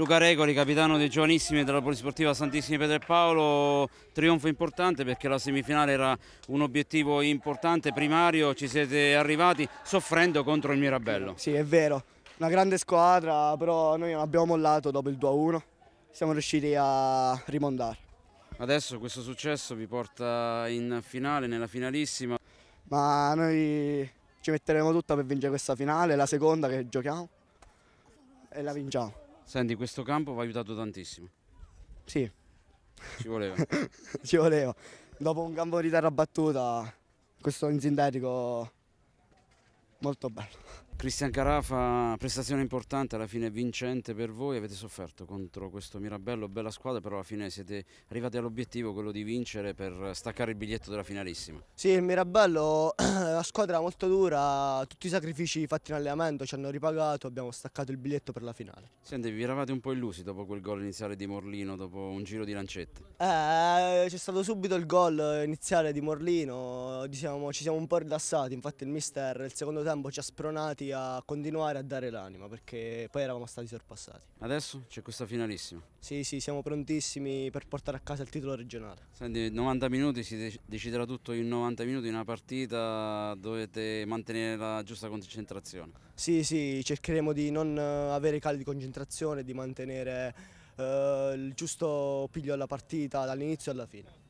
Luca Regoli, capitano dei giovanissimi della Polisportiva Santissimi Pietro e Paolo, trionfo importante perché la semifinale era un obiettivo importante, primario, ci siete arrivati soffrendo contro il Mirabello. Sì, è vero, una grande squadra, però noi abbiamo mollato dopo il 2-1, siamo riusciti a rimondare. Adesso questo successo vi porta in finale, nella finalissima. Ma noi ci metteremo tutta per vincere questa finale, la seconda che giochiamo e la vinciamo. Senti, questo campo va aiutato tantissimo. Sì. Ci voleva. Ci voleva. Dopo un campo di terra battuta, questo in sintetico molto bello. Cristian Carafa, prestazione importante, alla fine vincente per voi, avete sofferto contro questo Mirabello, bella squadra, però alla fine siete arrivati all'obiettivo, quello di vincere per staccare il biglietto della finalissima. Sì, il Mirabello è una squadra molto dura, tutti i sacrifici fatti in allenamento ci hanno ripagato, abbiamo staccato il biglietto per la finale. Senti, vi eravate un po' illusi dopo quel gol iniziale di Morlino, dopo un giro di lancette? Eh, c'è stato subito il gol iniziale di Morlino, diciamo, ci siamo un po' rilassati, infatti il mister il secondo tempo ci ha spronati a continuare a dare l'anima perché poi eravamo stati sorpassati. Adesso c'è questa finalissima. Sì, sì, siamo prontissimi per portare a casa il titolo regionale. Senti, 90 minuti si deciderà tutto in 90 minuti in una partita, dovete mantenere la giusta concentrazione. Sì, sì, cercheremo di non eh, avere cali di concentrazione, di mantenere eh, il giusto piglio alla partita dall'inizio alla fine.